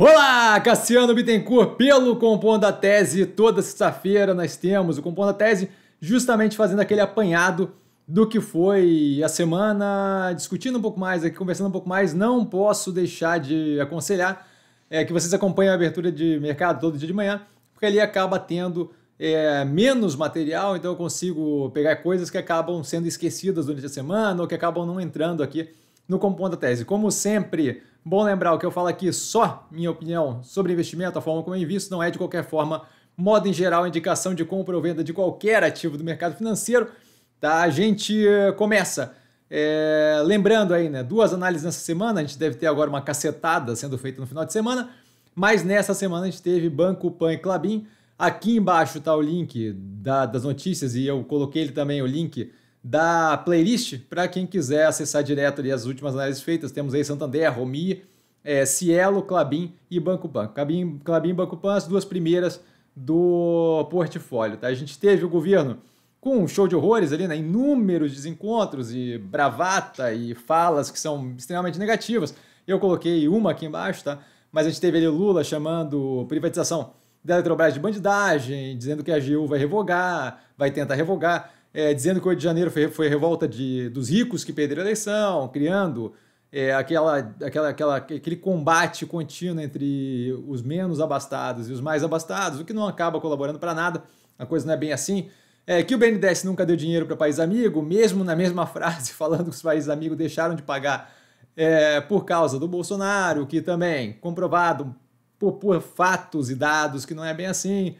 Olá, Cassiano Bittencourt, pelo Compondo a Tese. Toda sexta-feira nós temos o Compondo a Tese justamente fazendo aquele apanhado do que foi a semana, discutindo um pouco mais aqui, conversando um pouco mais. Não posso deixar de aconselhar é, que vocês acompanhem a abertura de mercado todo dia de manhã, porque ali acaba tendo é, menos material, então eu consigo pegar coisas que acabam sendo esquecidas durante a semana ou que acabam não entrando aqui no Compondo a Tese. Como sempre, bom lembrar o que eu falo aqui, só minha opinião sobre investimento, a forma como eu invisto, não é de qualquer forma, modo em geral, indicação de compra ou venda de qualquer ativo do mercado financeiro. Tá? A gente começa. É, lembrando aí, né? Duas análises nessa semana, a gente deve ter agora uma cacetada sendo feita no final de semana, mas nessa semana a gente teve Banco Pan e Clabin. Aqui embaixo está o link da, das notícias e eu coloquei ele também o link da playlist para quem quiser acessar direto ali as últimas análises feitas. Temos aí Santander, Romi, é, Cielo, Clabin e Banco Pan. Clabin, Clabin e Banco Pan, as duas primeiras do portfólio. Tá? A gente teve o governo com um show de horrores ali, né? inúmeros desencontros e bravata e falas que são extremamente negativas. Eu coloquei uma aqui embaixo, tá? mas a gente teve ali o Lula chamando privatização da Eletrobras de bandidagem, dizendo que a AGU vai revogar, vai tentar revogar é, dizendo que o Rio de janeiro foi, foi revolta de, dos ricos que perderam a eleição, criando é, aquela, aquela, aquela, aquele combate contínuo entre os menos abastados e os mais abastados, o que não acaba colaborando para nada, a coisa não é bem assim. É, que o BNDES nunca deu dinheiro para país amigo, mesmo na mesma frase falando que os países amigos deixaram de pagar é, por causa do Bolsonaro, que também comprovado por, por fatos e dados que não é bem assim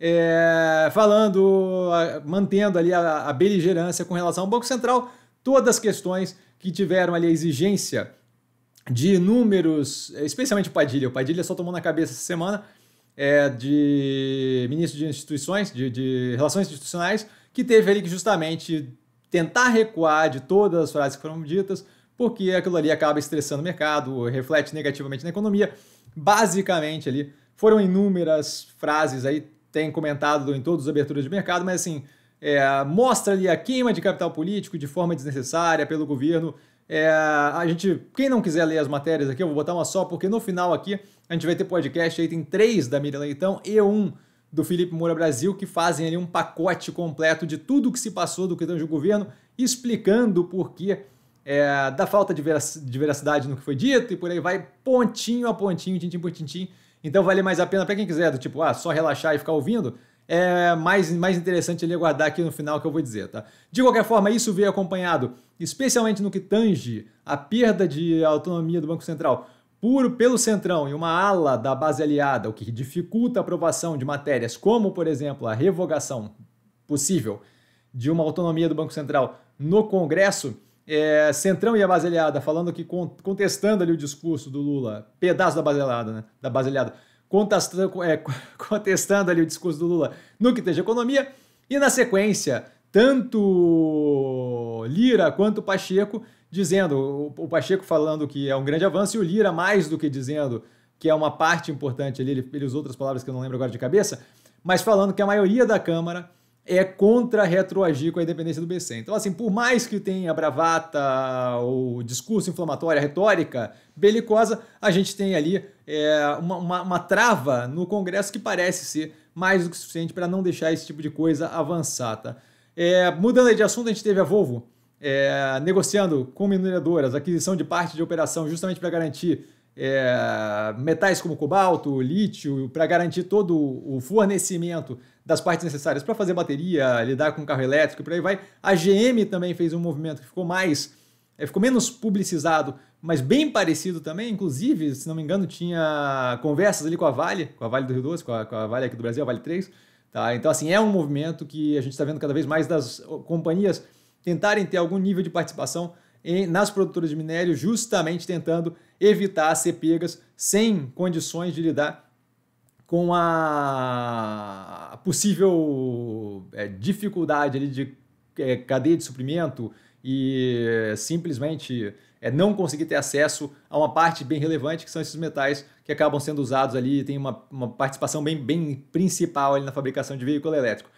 é, falando, mantendo ali a, a beligerância com relação ao Banco Central, todas as questões que tiveram ali a exigência de números, é, especialmente o Padilha. O Padilha só tomou na cabeça essa semana é, de ministro de instituições, de, de, relações institucionais, que teve ali que justamente tentar recuar de todas as frases que foram ditas, porque aquilo ali acaba estressando o mercado, reflete negativamente na economia. Basicamente ali foram inúmeras frases aí, tem comentado em todas as aberturas de mercado, mas assim, é, mostra ali a queima de capital político de forma desnecessária pelo governo. É, a gente, quem não quiser ler as matérias aqui, eu vou botar uma só, porque no final aqui a gente vai ter podcast, aí tem três da Miriam Leitão e um do Felipe Moura Brasil, que fazem ali um pacote completo de tudo o que se passou do que tange o governo, explicando o porquê é, da falta de veracidade no que foi dito e por aí vai, pontinho a pontinho, tintim por tintim, então vale mais a pena para quem quiser, do tipo, ah, só relaxar e ficar ouvindo, é mais, mais interessante ele aguardar aqui no final que eu vou dizer, tá? De qualquer forma, isso veio acompanhado, especialmente no que tange a perda de autonomia do Banco Central puro pelo Centrão e uma ala da base aliada, o que dificulta a aprovação de matérias como, por exemplo, a revogação possível de uma autonomia do Banco Central no Congresso, é, Centrão e a Baselhada, falando que contestando ali o discurso do Lula, pedaço da Baselhada, né? Da Baselhada, contestando, é, contestando ali o discurso do Lula no que esteja economia, e na sequência, tanto Lira quanto Pacheco dizendo, o, o Pacheco falando que é um grande avanço, e o Lira mais do que dizendo que é uma parte importante ali, ele, ele usou outras palavras que eu não lembro agora de cabeça, mas falando que a maioria da Câmara é contra retroagir com a independência do BC. Então, assim, por mais que tenha bravata ou discurso inflamatório, retórica belicosa, a gente tem ali é, uma, uma, uma trava no Congresso que parece ser mais do que suficiente para não deixar esse tipo de coisa avançar. Tá? É, mudando de assunto, a gente teve a Volvo é, negociando com mineradoras aquisição de parte de operação justamente para garantir é, metais como cobalto, lítio, para garantir todo o fornecimento das partes necessárias para fazer bateria, lidar com carro elétrico e por aí vai. A GM também fez um movimento que ficou mais, eh, ficou menos publicizado, mas bem parecido também. Inclusive, se não me engano, tinha conversas ali com a Vale, com a Vale do Rio Doce, com a, com a Vale aqui do Brasil, a Vale 3. Tá? Então, assim, é um movimento que a gente está vendo cada vez mais das companhias tentarem ter algum nível de participação em, nas produtoras de minério, justamente tentando evitar ser pegas sem condições de lidar com a possível é, dificuldade ali de é, cadeia de suprimento e é, simplesmente é, não conseguir ter acesso a uma parte bem relevante, que são esses metais que acabam sendo usados ali e tem uma, uma participação bem, bem principal ali na fabricação de veículo elétrico.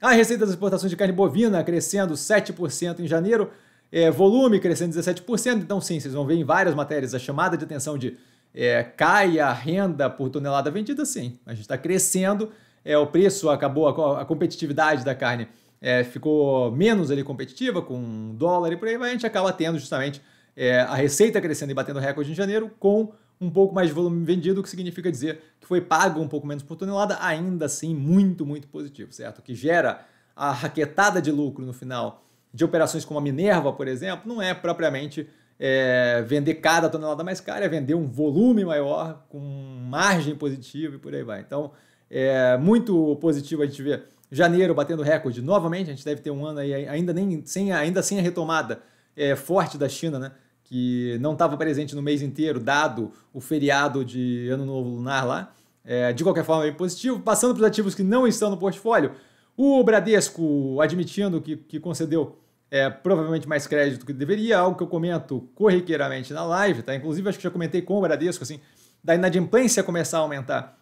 A receita das exportações de carne bovina crescendo 7% em janeiro, é, volume crescendo 17%. Então, sim, vocês vão ver em várias matérias a chamada de atenção de é, cai a renda por tonelada vendida, sim. A gente está crescendo, é, o preço acabou, a, a competitividade da carne é, ficou menos ali competitiva, com dólar e por aí vai, a gente acaba tendo justamente é, a receita crescendo e batendo recorde em janeiro com um pouco mais de volume vendido, o que significa dizer que foi pago um pouco menos por tonelada, ainda assim muito, muito positivo, certo? O que gera a raquetada de lucro no final de operações como a Minerva, por exemplo, não é propriamente é, vender cada tonelada mais cara, é vender um volume maior, com margem positiva e por aí vai. Então, é muito positivo a gente ver janeiro batendo recorde novamente. A gente deve ter um ano aí, ainda, nem, sem, ainda sem a retomada é, forte da China, né? que não estava presente no mês inteiro, dado o feriado de Ano Novo Lunar lá. É, de qualquer forma, é positivo. Passando para os ativos que não estão no portfólio, o Bradesco admitindo que, que concedeu é, provavelmente mais crédito que deveria, algo que eu comento corriqueiramente na live, tá? Inclusive, acho que já comentei com o Bradesco, assim, da inadimplência começar a aumentar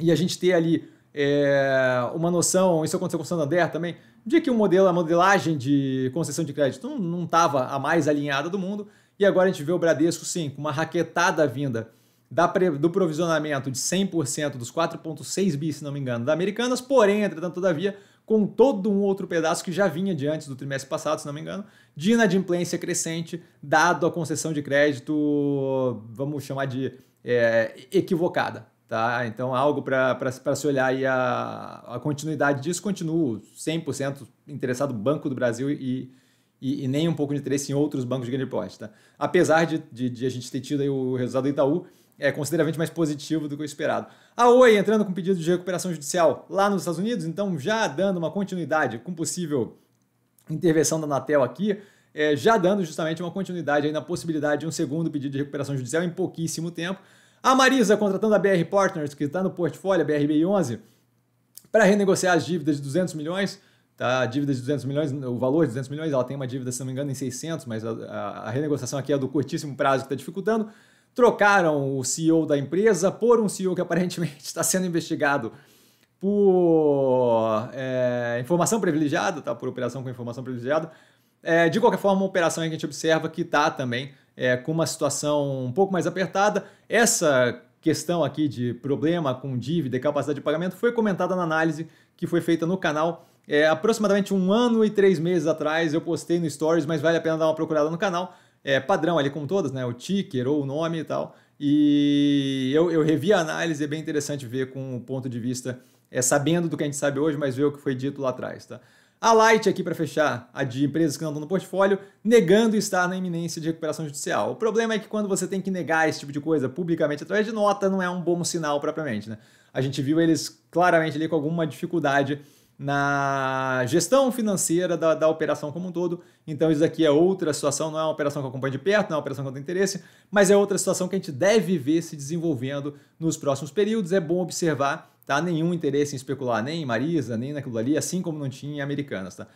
e a gente ter ali é, uma noção, isso aconteceu com o Santander também, de que o modelo, a modelagem de concessão de crédito não estava a mais alinhada do mundo, e agora a gente vê o Bradesco, sim, com uma raquetada vinda da, do provisionamento de 100% dos 4,6 bi, se não me engano, da Americanas, porém, entretanto, todavia, com todo um outro pedaço que já vinha de antes do trimestre passado, se não me engano, de inadimplência crescente, dado a concessão de crédito, vamos chamar de é, equivocada. Tá? Então, algo para se olhar aí a, a continuidade disso. Continuo 100% interessado no Banco do Brasil e, e, e, nem um pouco de interesse em outros bancos de grande porte. Tá? Apesar de, de, de a gente ter tido o resultado do Itaú, é consideravelmente mais positivo do que o esperado. A Oi entrando com pedido de recuperação judicial lá nos Estados Unidos, então já dando uma continuidade com possível intervenção da Anatel aqui, é, já dando justamente uma continuidade aí na possibilidade de um segundo pedido de recuperação judicial em pouquíssimo tempo. A Marisa contratando a BR Partners, que está no portfólio, a BRB11, para renegociar as dívidas de 200 milhões, tá? A dívida de 200 milhões, o valor de 200 milhões, ela tem uma dívida, se não me engano, em 600, mas a, a, a renegociação aqui é do curtíssimo prazo que está dificultando trocaram o CEO da empresa por um CEO que aparentemente está sendo investigado por é, informação privilegiada, tá? por operação com informação privilegiada. É, de qualquer forma, uma operação que a gente observa que está também é, com uma situação um pouco mais apertada. Essa questão aqui de problema com dívida e capacidade de pagamento foi comentada na análise que foi feita no canal. É, aproximadamente um ano e três meses atrás eu postei no Stories, mas vale a pena dar uma procurada no canal é, padrão ali como todas, né? O ticker ou o nome e tal. E eu, eu revi a análise, é bem interessante ver com o ponto de vista, é, sabendo do que a gente sabe hoje, mas ver o que foi dito lá atrás, tá? A Light aqui para fechar, a de empresas que não estão no portfólio, negando estar na iminência de recuperação judicial. O problema é que quando você tem que negar esse tipo de coisa publicamente através de nota, não é um bom sinal propriamente, né? A gente viu eles claramente ali com alguma dificuldade na gestão financeira da, da operação como um todo. Então, isso aqui é outra situação, não é uma operação que eu acompanho de perto, não é uma operação que eu tenho interesse, mas é outra situação que a gente deve ver se desenvolvendo nos próximos períodos. É bom observar, tá? Nenhum interesse em especular, nem em Marisa, nem naquilo ali, assim como não tinha em Americanas, tá?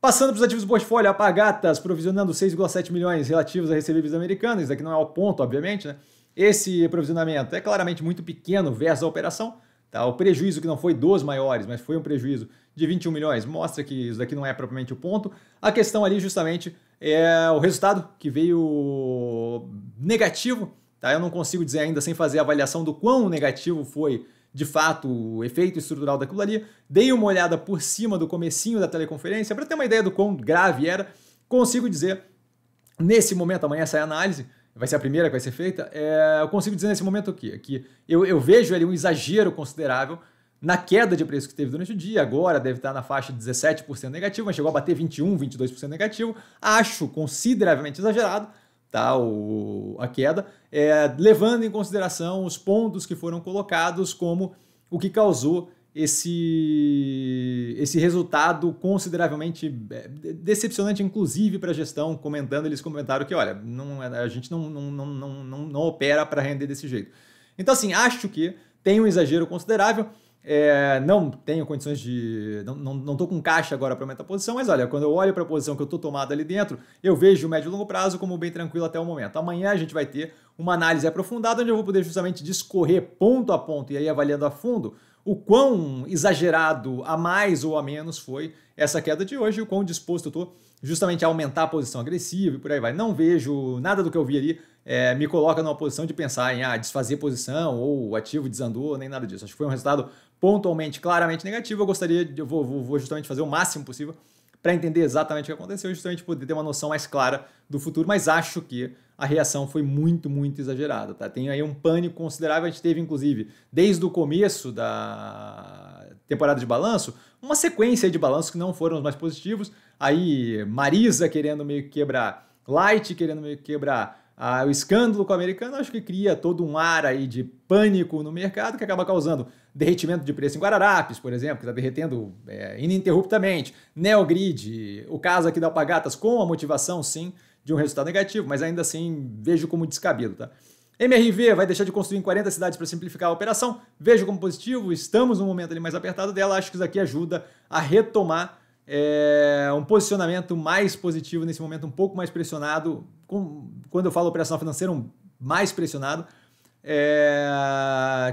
Passando para os ativos do portfólio, apagatas provisionando 6,7 milhões relativos a recebíveis americanos, isso aqui não é o ponto, obviamente, né? Esse provisionamento é claramente muito pequeno versus a operação, Tá? O prejuízo que não foi dos maiores, mas foi um prejuízo de 21 milhões, mostra que isso daqui não é propriamente o ponto. A questão ali justamente é o resultado que veio negativo. Tá? Eu não consigo dizer ainda sem fazer a avaliação do quão negativo foi de fato o efeito estrutural daquilo ali. Dei uma olhada por cima do comecinho da teleconferência para ter uma ideia do quão grave era. Consigo dizer, nesse momento, amanhã sai a análise, vai ser a primeira que vai ser feita, é, eu consigo dizer nesse momento o que eu, eu vejo ali um exagero considerável na queda de preço que teve durante o dia, agora deve estar na faixa de 17% negativo, mas chegou a bater 21%, 22% negativo. Acho consideravelmente exagerado tá, o, a queda, é, levando em consideração os pontos que foram colocados como o que causou esse, esse resultado consideravelmente é, decepcionante, inclusive para a gestão, comentando, eles comentaram que, olha, não, é, a gente não, não, não, não, não opera para render desse jeito. Então, assim, acho que tem um exagero considerável. É, não tenho condições de. Não, não, com caixa agora para aumentar a posição, mas olha, quando eu olho para a posição que eu estou tomada ali dentro, eu vejo o médio e longo prazo como bem tranquilo até o momento. Amanhã a gente vai ter uma análise aprofundada onde eu vou poder justamente discorrer ponto a ponto e aí avaliando a fundo o quão exagerado a mais ou a menos foi essa queda de hoje e o quão disposto eu estou justamente a aumentar a posição agressiva e por aí vai. Não vejo nada do que eu vi ali é, me coloca numa posição de pensar em ah, desfazer posição ou o ativo desandou, nem nada disso. Acho que foi um resultado pontualmente, claramente negativo. eu gostaria, eu vou, vou, vou justamente fazer o máximo possível para entender exatamente o que aconteceu, e justamente poder ter uma noção mais clara do futuro, mas acho que a reação foi muito, muito exagerada, tá? Tem aí um pânico considerável, a gente teve inclusive, desde o começo da temporada de balanço, uma sequência de balanços que não foram os mais positivos, aí Marisa querendo meio que quebrar Light, querendo meio que quebrar ah, o escândalo com o americano, acho que cria todo um ar aí de pânico no mercado que acaba causando derretimento de preço em Guararapes, por exemplo, que está derretendo é, ininterruptamente, Neogrid, o caso aqui da Alpagatas, com a motivação, sim, de um resultado negativo, mas ainda assim vejo como descabido, tá? MRV vai deixar de construir em 40 cidades para simplificar a operação. Vejo como positivo, estamos num momento ali mais apertado dela. Acho que isso aqui ajuda a retomar é, um posicionamento mais positivo nesse momento, um pouco mais pressionado. Com, quando eu falo operação financeira, um mais pressionado, é,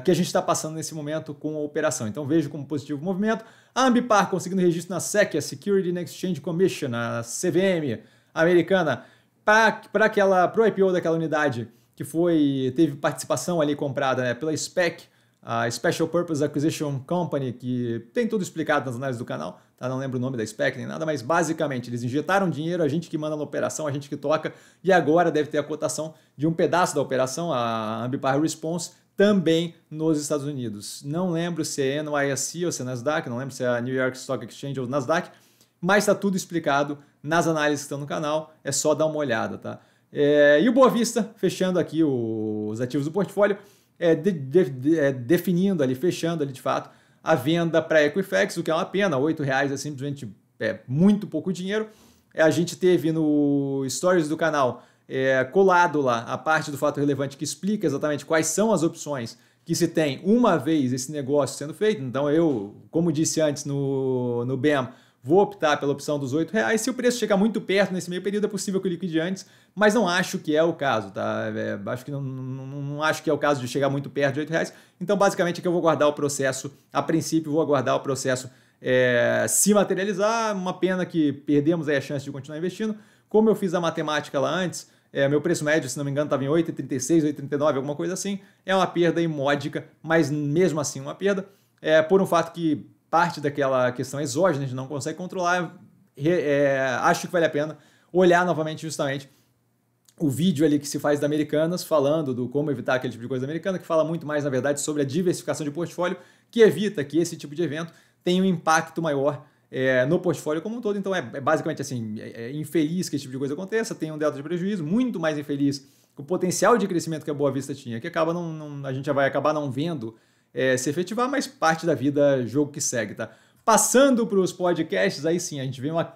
que a gente está passando nesse momento com a operação. Então vejo como positivo o movimento. A Ambipar conseguindo registro na SEC, a Security and Exchange Commission, a CVM americana, para aquela pro IPO daquela unidade que foi teve participação ali comprada né, pela SPEC, a Special Purpose Acquisition Company, que tem tudo explicado nas análises do canal tá? não lembro o nome da SPEC nem nada, mas basicamente eles injetaram dinheiro, a gente que manda na operação, a gente que toca, e agora deve ter a cotação de um pedaço da operação, a Ambipar Response, também nos Estados Unidos. Não lembro se é NYSE ou se é Nasdaq, não lembro se é a New York Stock Exchange ou Nasdaq, mas está tudo explicado nas análises que estão no canal, é só dar uma olhada, tá? É, e o Boa Vista, fechando aqui os ativos do portfólio, é, de, de, é, definindo ali, fechando ali de fato a venda para a Equifax, o que é uma pena, R$ reais é simplesmente é, muito pouco dinheiro. É, a gente teve no Stories do canal é, colado lá a parte do fato relevante que explica exatamente quais são as opções que se tem uma vez esse negócio sendo feito. Então, eu, como disse antes no, no BEM, Vou optar pela opção dos R$8,00. reais. Se o preço chegar muito perto nesse meio período, é possível que eu liquide antes, mas não acho que é o caso, tá? É, acho que não, não, não, acho que é o caso de chegar muito perto de R$8,00. reais. Então, basicamente, é que eu vou guardar o processo. A princípio, vou aguardar o processo é, se materializar. Uma pena que perdemos aí a chance de continuar investindo. Como eu fiz a matemática lá antes, é, meu preço médio, se não me engano, estava em 8,36, 8,39, alguma coisa assim. É uma perda imódica, mas mesmo assim é uma perda. É, por um fato que parte daquela questão é exógena, a gente não consegue controlar. É, acho que vale a pena olhar novamente justamente o vídeo ali que se faz da Americanas, falando do como evitar aquele tipo de coisa americana, que fala muito mais, na verdade, sobre a diversificação de portfólio, que evita que esse tipo de evento tenha um impacto maior é, no portfólio como um todo. Então, é, é basicamente assim, é, é infeliz que esse tipo de coisa aconteça, tem um delta de prejuízo, muito mais infeliz o potencial de crescimento que a Boa Vista tinha, que acaba não, não a gente já vai acabar não vendo é, se efetivar, mas parte da vida, jogo que segue, tá? Passando para os podcasts, aí sim, a gente vê uma,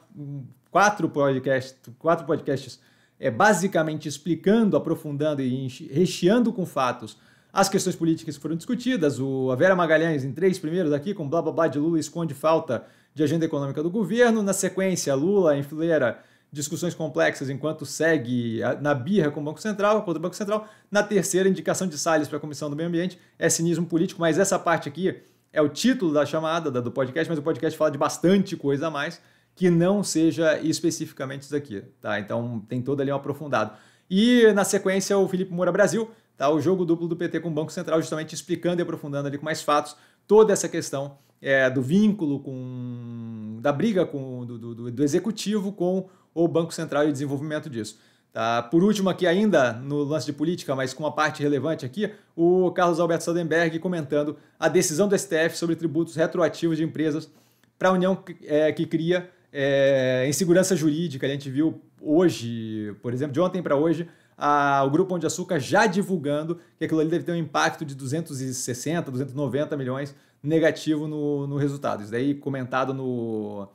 quatro, podcasts quatro podcasts é, basicamente explicando, aprofundando e recheando com fatos as questões políticas que foram discutidas. O, a Vera Magalhães, em três primeiros aqui, com blá blá blá de Lula esconde falta de agenda econômica do governo. Na sequência, Lula em fileira discussões complexas enquanto segue na birra com o Banco Central, contra o Banco Central. Na terceira, indicação de Salles para a Comissão do Meio Ambiente é cinismo político, mas essa parte aqui é o título da chamada do podcast, mas o podcast fala de bastante coisa a mais que não seja especificamente isso aqui, tá? Então tem todo ali um aprofundado. E na sequência o Felipe Moura Brasil, tá? O jogo duplo do PT com o Banco Central, justamente explicando e aprofundando ali com mais fatos toda essa questão é, do vínculo com da briga com do, do, do executivo com ou Banco Central e o desenvolvimento disso. Tá? Por último, aqui ainda no lance de política, mas com uma parte relevante aqui, o Carlos Alberto Sadenberg comentando a decisão do STF sobre tributos retroativos de empresas para a União é, que cria é, insegurança jurídica. A gente viu hoje, por exemplo, de ontem para hoje, a, o Grupo Pão de Açúcar já divulgando que aquilo ali deve ter um impacto de 260, 290 milhões negativo no, no resultado. Isso daí comentado no,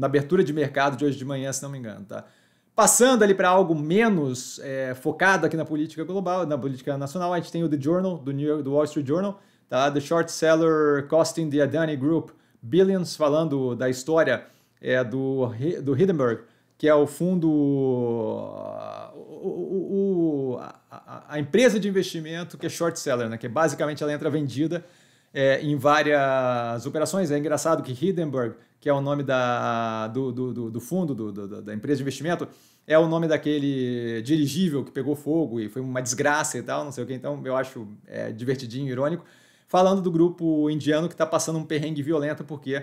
na abertura de mercado de hoje de manhã, se não me engano, tá? Passando ali para algo menos é, focado aqui na política global, na política nacional, a gente tem o The Journal, do, New York, do Wall Street Journal, tá? The Short Seller Costing the Adani Group Billions, falando da história é, do, do Hindenburg, que é o fundo, o, o, o a, a, empresa de investimento que é short seller, né? que é basicamente ela entra vendida é, em várias operações. É engraçado que Hindenburg, que é o nome da, do, do, do fundo, do, da empresa de investimento, é o nome daquele dirigível que pegou fogo e foi uma desgraça e tal, não sei o que. Então eu acho é, divertidinho, irônico. Falando do grupo indiano que está passando um perrengue violento porque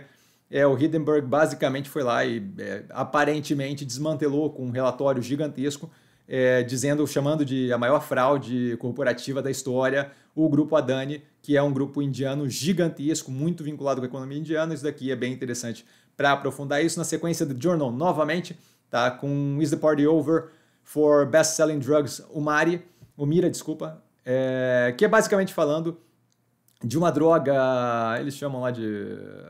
é, o Hindenburg basicamente foi lá e é, aparentemente desmantelou com um relatório gigantesco é, dizendo, chamando de a maior fraude corporativa da história o grupo Adani, que é um grupo indiano gigantesco, muito vinculado com a economia indiana. Isso daqui é bem interessante para aprofundar isso. Na sequência do Journal, novamente, tá? Com Is the Party Over for Best Selling Drugs, o Mira desculpa, é, que é basicamente falando de uma droga, eles chamam lá de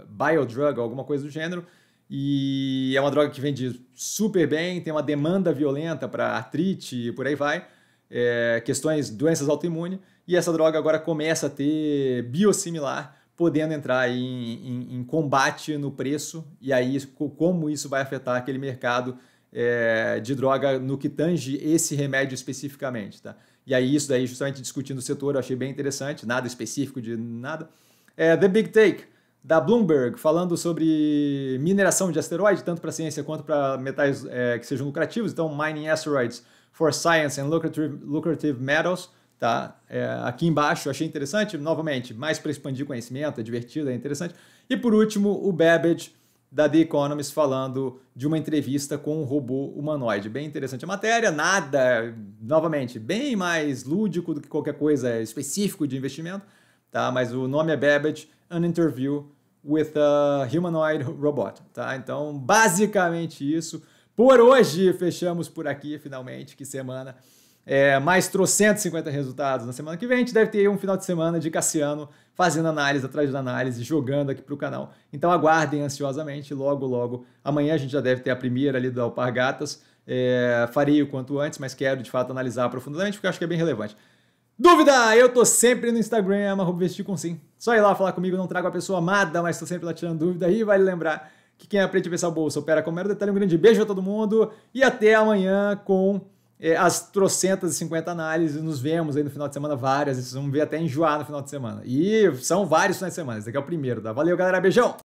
biodrug, alguma coisa do gênero, e é uma droga que vende super bem, tem uma demanda violenta para artrite e por aí vai, é, questões, doenças autoimunes. E essa droga agora começa a ter biosimilar, podendo entrar em, em, em combate no preço e aí como isso vai afetar aquele mercado é, de droga no que tange esse remédio especificamente, tá? E aí isso daí justamente discutindo o setor eu achei bem interessante, nada específico de nada. É, the Big Take da Bloomberg, falando sobre mineração de asteroides tanto para ciência quanto para metais é, que sejam lucrativos, então Mining Asteroids for Science and Lucrative, lucrative Metals, tá? É, aqui embaixo, achei interessante, novamente, mais para expandir conhecimento, é divertido, é interessante. E por último, o Babbage, da The Economist, falando de uma entrevista com um robô humanoide. Bem interessante a matéria, nada, novamente, bem mais lúdico do que qualquer coisa específico de investimento, tá? Mas o nome é Babbage, An Interview with a Humanoid Robot, tá? Então, basicamente isso. Por hoje, fechamos por aqui, finalmente, que semana. É, mais trouxe 150 resultados na semana que vem. A gente deve ter um final de semana de Cassiano fazendo análise atrás da análise, jogando aqui para o canal. Então aguardem ansiosamente, logo, logo. Amanhã a gente já deve ter a primeira ali do Alpargatas. É, farei o quanto antes, mas quero de fato analisar profundamente, porque acho que é bem relevante. Dúvida? Eu tô sempre no Instagram, com sim. Só ir lá falar comigo, não trago a pessoa amada, mas tô sempre lá tirando dúvida. E vale lembrar que quem aprende a pensar bolsa opera com mero detalhe. Um grande beijo a todo mundo e até amanhã com é, as trocentas e cinquenta análises. Nos vemos aí no final de semana várias. Vocês vão ver até enjoar no final de semana. E são vários finais de semana. Esse aqui é o primeiro, tá? Valeu, galera. Beijão!